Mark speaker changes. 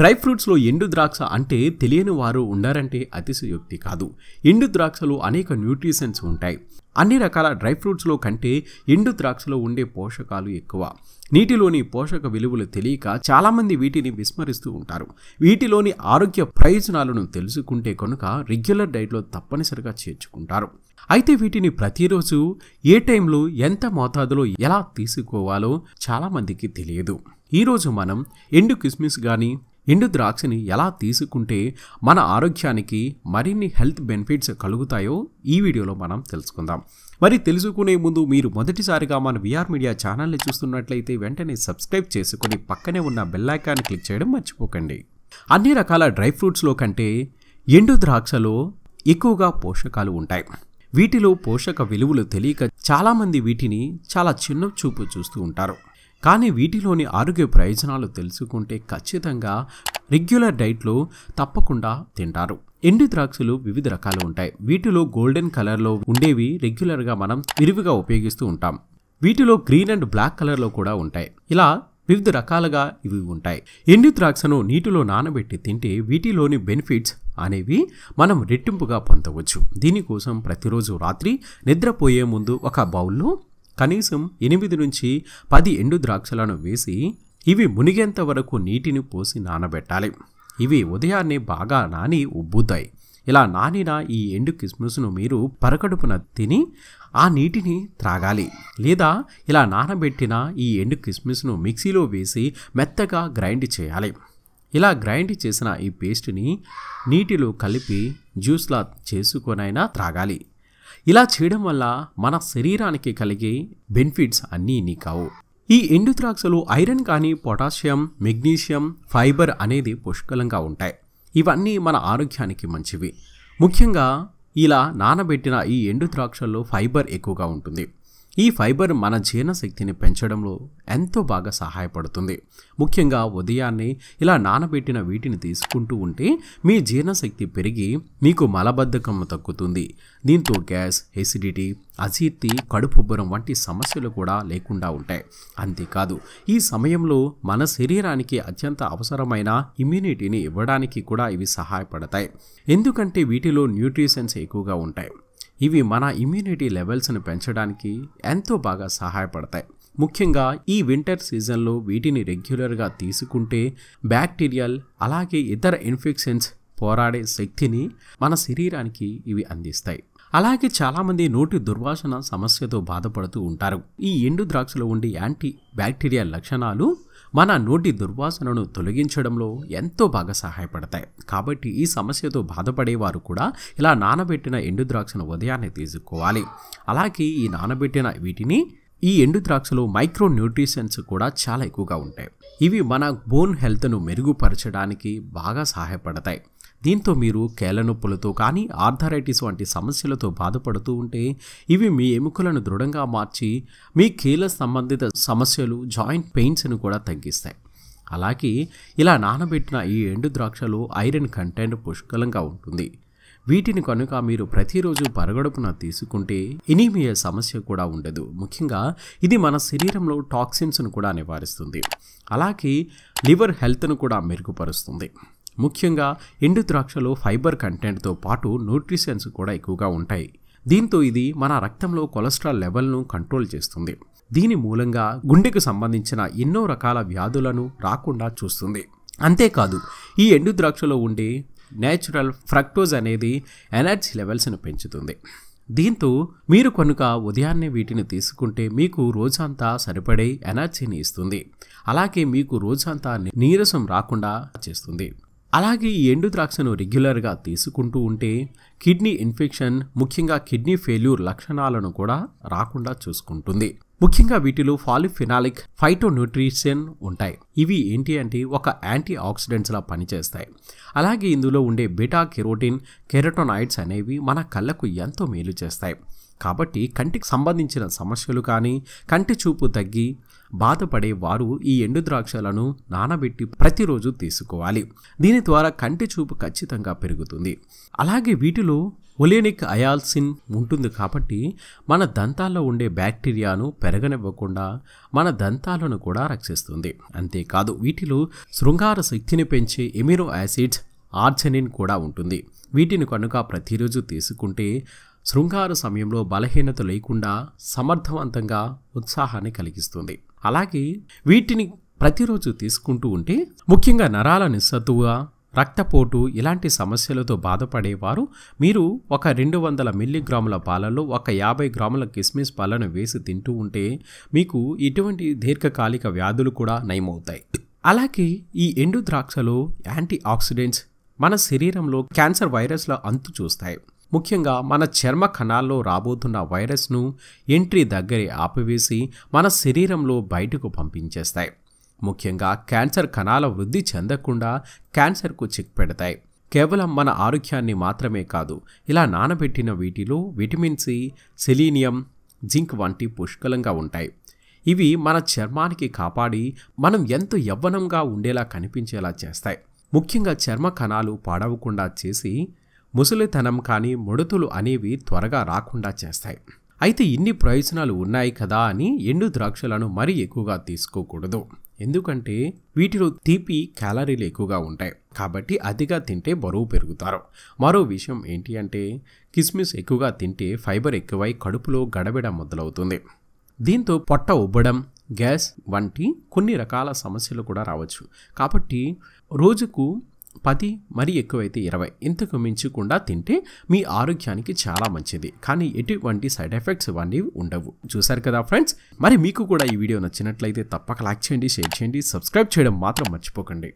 Speaker 1: dry ఫ్రూట్స్లో ఎండు ద్రాక్ష అంటే తెలియని వారు ఉండారంటే అతిశయోక్తి కాదు ఎండు ద్రాక్షలో అనేక న్యూట్రిషన్స్ ఉంటాయి అన్ని రకాల డ్రై ఫ్రూట్స్లో కంటే ఎండు ద్రాక్షలో ఉండే పోషకాలు ఎక్కువ నీటిలోని పోషక విలువలు తెలియక చాలామంది వీటిని విస్మరిస్తూ ఉంటారు వీటిలోని ఆరోగ్య ప్రయోజనాలను తెలుసుకుంటే కనుక రెగ్యులర్ డైట్లో తప్పనిసరిగా చేర్చుకుంటారు అయితే వీటిని ప్రతిరోజు ఏ టైంలో ఎంత మోతాదులో ఎలా తీసుకోవాలో చాలామందికి తెలియదు ఈరోజు మనం ఎండు కిస్మిస్ కానీ ఎండు ద్రాక్షని ఎలా తీసుకుంటే మన ఆరోగ్యానికి మరిన్ని హెల్త్ బెనిఫిట్స్ కలుగుతాయో ఈ వీడియోలో మనం తెలుసుకుందాం మరి తెలుసుకునే ముందు మీరు మొదటిసారిగా మన విఆర్ మీడియా ఛానల్ని చూస్తున్నట్లయితే వెంటనే సబ్స్క్రైబ్ చేసుకుని పక్కనే ఉన్న బెల్లైకాన్ని క్లిక్ చేయడం మర్చిపోకండి అన్ని రకాల డ్రై ఫ్రూట్స్లో కంటే ఎండు ద్రాక్షలో ఎక్కువగా పోషకాలు ఉంటాయి వీటిలో పోషక విలువలు తెలియక చాలామంది వీటిని చాలా చిన్న చూపు చూస్తూ ఉంటారు కానీ వీటిలోని ఆరోగ్య ప్రయోజనాలు తెలుసుకుంటే ఖచ్చితంగా రెగ్యులర్ డైట్లో తప్పకుండా తింటారు ఎండు ద్రాక్షలు వివిధ రకాలు ఉంటాయి వీటిలో గోల్డెన్ కలర్లో ఉండేవి రెగ్యులర్గా మనం విరివిగా ఉపయోగిస్తూ ఉంటాం వీటిలో గ్రీన్ అండ్ బ్లాక్ కలర్లో కూడా ఉంటాయి ఇలా వివిధ రకాలుగా ఇవి ఉంటాయి ఎండు ద్రాక్షను నీటిలో నానబెట్టి తింటే వీటిలోని బెనిఫిట్స్ అనేవి మనం రెట్టింపుగా పొందవచ్చు దీనికోసం ప్రతిరోజు రాత్రి నిద్రపోయే ముందు ఒక బౌల్లో కనీసం ఎనిమిది నుంచి పది ఎండు ద్రాక్షలను వేసి ఇవి మునిగేంత వరకు నీటిని పోసి నానబెట్టాలి ఇవి ఉదయాన్నే బాగా నాని ఉబ్బుతాయి ఇలా నానిన ఈ ఎండు కిస్మిస్ను మీరు పరకడుపున తిని ఆ నీటిని త్రాగాలి లేదా ఇలా నానబెట్టిన ఈ ఎండు కిస్మిస్ను మిక్సీలో వేసి మెత్తగా గ్రైండ్ చేయాలి ఇలా గ్రైండ్ చేసిన ఈ పేస్ట్ని నీటిలో కలిపి జ్యూస్లా చేసుకొనైనా త్రాగాలి ఇలా చేయడం వల్ల మన శరీరానికి కలిగే బెనిఫిట్స్ అన్నీ ఇన్ని కావు ఈ ఎండు ద్రాక్షలు ఐరన్ కానీ పొటాషియం మెగ్నీషియం ఫైబర్ అనేది పుష్కలంగా ఉంటాయి ఇవన్నీ మన ఆరోగ్యానికి మంచివి ముఖ్యంగా ఇలా నానబెట్టిన ఈ ఎండు ద్రాక్షల్లో ఫైబర్ ఎక్కువగా ఉంటుంది ఈ ఫైబర్ మన జీర్ణశక్తిని పెంచడంలో ఎంతో బాగా సహాయపడుతుంది ముఖ్యంగా ఉదయాన్నే ఇలా నానబెట్టిన వీటిని తీసుకుంటూ ఉంటే మీ జీర్ణశక్తి పెరిగి మీకు మలబద్ధకం తగ్గుతుంది దీంతో గ్యాస్ ఎసిడిటీ అజీర్తి కడుపుబ్బరం వంటి సమస్యలు కూడా లేకుండా ఉంటాయి అంతేకాదు ఈ సమయంలో మన శరీరానికి అత్యంత అవసరమైన ఇమ్యూనిటీని ఇవ్వడానికి కూడా ఇవి సహాయపడతాయి ఎందుకంటే వీటిలో న్యూట్రిషన్స్ ఎక్కువగా ఉంటాయి ఇవి మన ఇమ్యూనిటీ లెవెల్స్ను పెంచడానికి ఎంతో బాగా సహాయపడతాయి ముఖ్యంగా ఈ వింటర్ సీజన్లో వీటిని రెగ్యులర్గా తీసుకుంటే బ్యాక్టీరియల్ అలాగే ఇతర ఇన్ఫెక్షన్స్ పోరాడే శక్తిని మన శరీరానికి ఇవి అందిస్తాయి అలాగే చాలామంది నోటి దుర్వాసన సమస్యతో బాధపడుతూ ఉంటారు ఈ ఎండు ద్రాక్షలో ఉండే యాంటీ బ్యాక్టీరియల్ లక్షణాలు మన నోటి దుర్వాసనను తొలగించడంలో ఎంతో బాగా సహాయపడతాయి కాబట్టి ఈ సమస్యతో బాధపడేవారు కూడా ఇలా నానబెట్టిన ఎండు ద్రాక్షను ఉదయాన్నే తీసుకోవాలి అలాగే ఈ నానబెట్టిన వీటిని ఈ ఎండు ద్రాక్షలో మైక్రో న్యూట్రిషన్స్ కూడా చాలా ఎక్కువగా ఉంటాయి ఇవి మన బోన్ హెల్త్ను మెరుగుపరచడానికి బాగా సహాయపడతాయి దీంతో మీరు కేలనొప్పులతో నొప్పులతో కానీ ఆర్థరైటిస్ వంటి సమస్యలతో బాధపడుతూ ఉంటే ఇవి మీ ఎముకలను దృఢంగా మార్చి మీ కీల సంబంధిత సమస్యలు జాయింట్ పెయిన్స్ను కూడా తగ్గిస్తాయి అలాగే ఇలా నానబెట్టిన ఈ ఎండు ద్రాక్షలో ఐరన్ కంటెంట్ పుష్కలంగా ఉంటుంది వీటిని కనుక మీరు ప్రతిరోజు పరగడుపున తీసుకుంటే ఎనీమియా సమస్య కూడా ఉండదు ముఖ్యంగా ఇది మన శరీరంలో టాక్సిన్స్ను కూడా నివారిస్తుంది అలాగే లివర్ హెల్త్ను కూడా మెరుగుపరుస్తుంది ముఖ్యంగా ఎండు ద్రాక్షలో ఫైబర్ కంటెంట్తో పాటు న్యూట్రిషన్స్ కూడా ఎక్కువగా ఉంటాయి దీంతో ఇది మన రక్తంలో కొలెస్ట్రాల్ లెవెల్ను కంట్రోల్ చేస్తుంది దీని మూలంగా గుండెకు సంబంధించిన ఎన్నో రకాల వ్యాధులను రాకుండా చూస్తుంది అంతేకాదు ఈ ఎండు ద్రాక్షలో ఉండే నేచురల్ ఫ్రక్టోజ్ అనేది ఎనర్జీ లెవెల్స్ను పెంచుతుంది దీంతో మీరు కనుక ఉదయాన్నే వీటిని తీసుకుంటే మీకు రోజంతా సరిపడే ఎనర్జీని ఇస్తుంది అలాగే మీకు రోజంతా నీరసం రాకుండా చేస్తుంది అలాగే ఈ ఎండు ద్రాక్షను రెగ్యులర్గా తీసుకుంటూ ఉంటే కిడ్నీ ఇన్ఫెక్షన్ ముఖ్యంగా కిడ్నీ ఫెయిల్యూర్ లక్షణాలను కూడా రాకుండా చూసుకుంటుంది ముఖ్యంగా వీటిలో ఫాలిఫినాలిక్ ఫైటోన్యూట్రిషన్ ఉంటాయి ఇవి ఏంటి అంటే ఒక యాంటీ ఆక్సిడెంట్స్లా పనిచేస్తాయి అలాగే ఇందులో ఉండే బెటా కెరోటిన్ కెరటోనాయిడ్స్ అనేవి మన కళ్ళకు ఎంతో మేలు చేస్తాయి కాబట్టి కంటికి సంబంధించిన సమస్యలు కానీ కంటి చూపు తగ్గి బాధపడే వారు ఈ ఎండు ద్రాక్షలను నానబెట్టి ప్రతిరోజు తీసుకోవాలి దీని ద్వారా కంటి చూపు ఖచ్చితంగా పెరుగుతుంది అలాగే వీటిలో ఒలినిక్ అయాల్సిన్ ఉంటుంది కాబట్టి మన దంతాల్లో ఉండే బ్యాక్టీరియాను పెరగనివ్వకుండా మన దంతాలను కూడా రక్షిస్తుంది అంతేకాదు వీటిలో శృంగార శక్తిని పెంచే ఎమినో యాసిడ్స్ ఆర్జనిన్ కూడా ఉంటుంది వీటిని కనుక ప్రతిరోజు తీసుకుంటే శృంగార సమయంలో బలహీనత లేకుండా సమర్థవంతంగా ఉత్సాహాన్ని కలిగిస్తుంది అలాగే వీటిని ప్రతిరోజు తీసుకుంటూ ఉంటే ముఖ్యంగా నరాల నిస్సత్తుగా రక్తపోటు ఇలాంటి సమస్యలతో బాధపడేవారు మీరు ఒక రెండు వందల మిల్లీగ్రాముల పాలలో ఒక యాభై గ్రాముల కిస్మిస్ పాలను వేసి తింటూ ఉంటే మీకు ఇటువంటి దీర్ఘకాలిక వ్యాధులు కూడా నయమవుతాయి అలాగే ఈ ఎండు ద్రాక్షలో యాంటీ ఆక్సిడెంట్స్ మన శరీరంలో క్యాన్సర్ వైరస్ల అంతు చూస్తాయి ముఖ్యంగా మన చర్మ కణాల్లో రాబోతున్న వైరస్ను ఎంట్రీ దగ్గరే ఆపివేసి మన శరీరంలో బయటకు పంపించేస్తాయి ముఖ్యంగా క్యాన్సర్ కణాల వృద్ధి చెందకుండా క్యాన్సర్కు చిక్ పెడతాయి కేవలం మన ఆరోగ్యాన్ని మాత్రమే కాదు ఇలా నానబెట్టిన వీటిలో విటమిన్ సి సెలీనియం జింక్ వంటి పుష్కలంగా ఉంటాయి ఇవి మన చర్మానికి కాపాడి మనం ఎంతో యవ్వనంగా ఉండేలా కనిపించేలా చేస్తాయి ముఖ్యంగా చర్మ కణాలు పాడవకుండా చేసి ముసలితనం కానీ ముడుతులు అనేవి త్వరగా రాకుండా చేస్తాయి అయితే ఇన్ని ప్రయోజనాలు ఉన్నాయి కదా అని ఎండు ద్రాక్షలను మరీ ఎక్కువగా తీసుకోకూడదు ఎందుకంటే వీటిలో తీపి క్యాలరీలు ఎక్కువగా ఉంటాయి కాబట్టి అతిగా తింటే బరువు పెరుగుతారు మరో విషయం ఏంటి అంటే కిస్మిస్ ఎక్కువగా తింటే ఫైబర్ ఎక్కువై కడుపులో గడబిడ మొదలవుతుంది దీంతో పొట్ట ఉబ్బడం గ్యాస్ వంటి కొన్ని రకాల సమస్యలు కూడా రావచ్చు కాబట్టి రోజుకు పది మరీ ఎక్కువైతే ఇరవై ఇంతకు మించకుండా తింటే మీ ఆరోగ్యానికి చాలా మంచిది కానీ ఎటువంటి సైడ్ ఎఫెక్ట్స్ ఇవన్నీ ఉండవు చూసారు కదా ఫ్రెండ్స్ మరి మీకు కూడా ఈ వీడియో నచ్చినట్లయితే తప్పక లైక్ చేయండి షేర్ చేయండి సబ్స్క్రైబ్ చేయడం మాత్రం మర్చిపోకండి